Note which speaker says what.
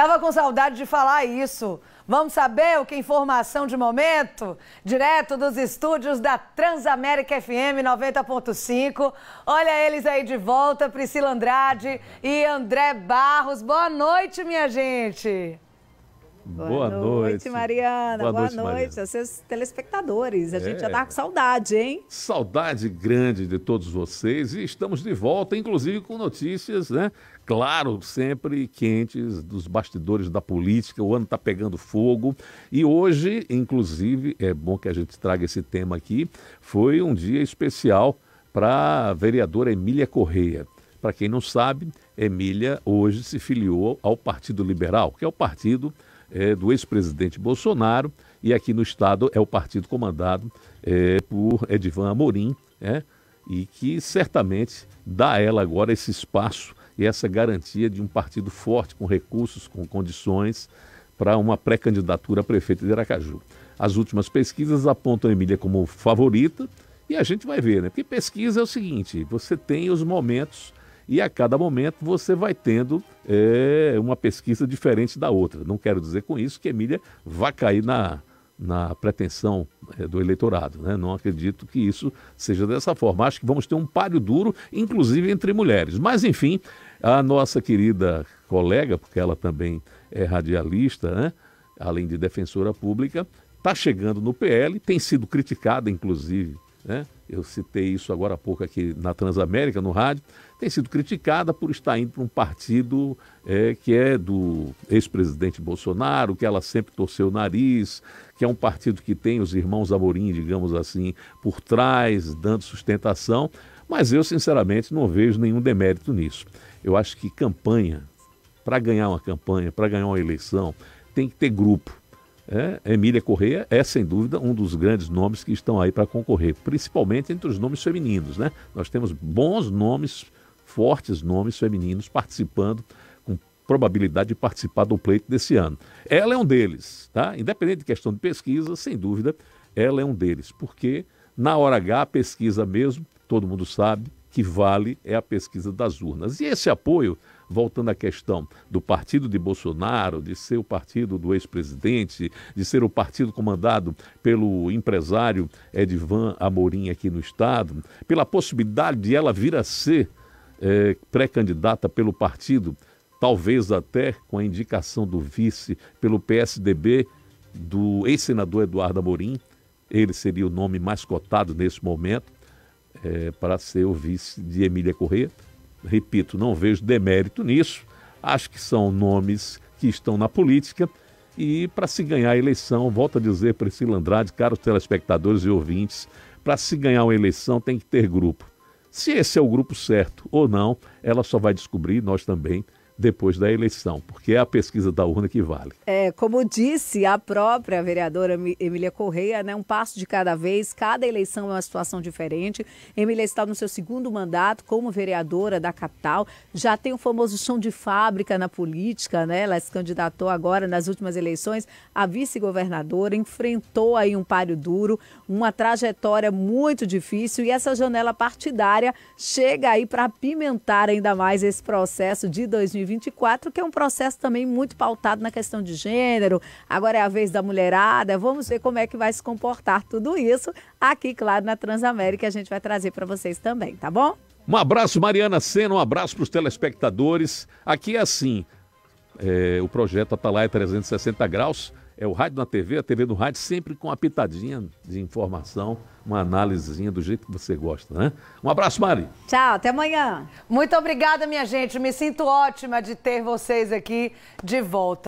Speaker 1: Tava com saudade de falar isso. Vamos saber o que informação de momento? Direto dos estúdios da Transamérica FM 90.5. Olha eles aí de volta, Priscila Andrade e André Barros. Boa noite, minha gente. Boa, Boa noite. Mariana. Boa, Boa noite, noite aos seus telespectadores. A é. gente já está é. com saudade, hein?
Speaker 2: Saudade grande de todos vocês e estamos de volta, inclusive com notícias, né? Claro, sempre quentes dos bastidores da política. O ano está pegando fogo e hoje, inclusive, é bom que a gente traga esse tema aqui. Foi um dia especial para a vereadora Emília Correia. Para quem não sabe, Emília hoje se filiou ao Partido Liberal, que é o partido é, do ex-presidente Bolsonaro, e aqui no Estado é o partido comandado é, por Edvan Amorim, é, e que certamente dá a ela agora esse espaço e essa garantia de um partido forte, com recursos, com condições, para uma pré-candidatura a prefeito de Aracaju. As últimas pesquisas apontam a Emília como favorita, e a gente vai ver, né? Porque pesquisa é o seguinte: você tem os momentos e a cada momento você vai tendo é, uma pesquisa diferente da outra. Não quero dizer com isso que Emília vai cair na, na pretensão é, do eleitorado. Né? Não acredito que isso seja dessa forma. Acho que vamos ter um páreo duro, inclusive entre mulheres. Mas, enfim, a nossa querida colega, porque ela também é radialista, né? além de defensora pública, está chegando no PL, tem sido criticada, inclusive, né? eu citei isso agora há pouco aqui na Transamérica, no rádio, tem sido criticada por estar indo para um partido é, que é do ex-presidente Bolsonaro, que ela sempre torceu o nariz, que é um partido que tem os irmãos Amorim, digamos assim, por trás, dando sustentação, mas eu, sinceramente, não vejo nenhum demérito nisso. Eu acho que campanha, para ganhar uma campanha, para ganhar uma eleição, tem que ter grupo é, Emília Correia é, sem dúvida, um dos grandes nomes que estão aí para concorrer, principalmente entre os nomes femininos. Né? Nós temos bons nomes, fortes nomes femininos participando, com probabilidade de participar do pleito desse ano. Ela é um deles, tá? independente de questão de pesquisa, sem dúvida, ela é um deles, porque na hora H, a pesquisa mesmo, todo mundo sabe que vale é a pesquisa das urnas. E esse apoio voltando à questão do partido de Bolsonaro, de ser o partido do ex-presidente, de ser o partido comandado pelo empresário Edvan Amorim aqui no Estado, pela possibilidade de ela vir a ser é, pré-candidata pelo partido, talvez até com a indicação do vice pelo PSDB do ex-senador Eduardo Amorim, ele seria o nome mais cotado nesse momento é, para ser o vice de Emília Corrêa repito, não vejo demérito nisso. Acho que são nomes que estão na política e para se ganhar a eleição, volto a dizer, Priscila Andrade, caros telespectadores e ouvintes, para se ganhar uma eleição tem que ter grupo. Se esse é o grupo certo ou não, ela só vai descobrir, nós também, depois da eleição, porque é a pesquisa da urna que vale.
Speaker 1: É, como disse a própria vereadora Emília Correia, né, um passo de cada vez, cada eleição é uma situação diferente. Emília está no seu segundo mandato como vereadora da capital, já tem o famoso chão de fábrica na política, né? Ela se candidatou agora nas últimas eleições a vice-governadora, enfrentou aí um páreo duro, uma trajetória muito difícil e essa janela partidária chega aí para apimentar ainda mais esse processo de 2020 2024, que é um processo também muito pautado na questão de gênero. Agora é a vez da mulherada. Vamos ver como é que vai se comportar tudo isso aqui, claro, na Transamérica. A gente vai trazer para vocês também, tá bom?
Speaker 2: Um abraço, Mariana Senna. Um abraço para os telespectadores. Aqui é assim. É, o projeto Atalaia 360 Graus é o rádio na TV, a TV no rádio, sempre com uma pitadinha de informação, uma análisezinha do jeito que você gosta, né? Um abraço, Mari.
Speaker 1: Tchau, até amanhã. Muito obrigada, minha gente. Me sinto ótima de ter vocês aqui de volta.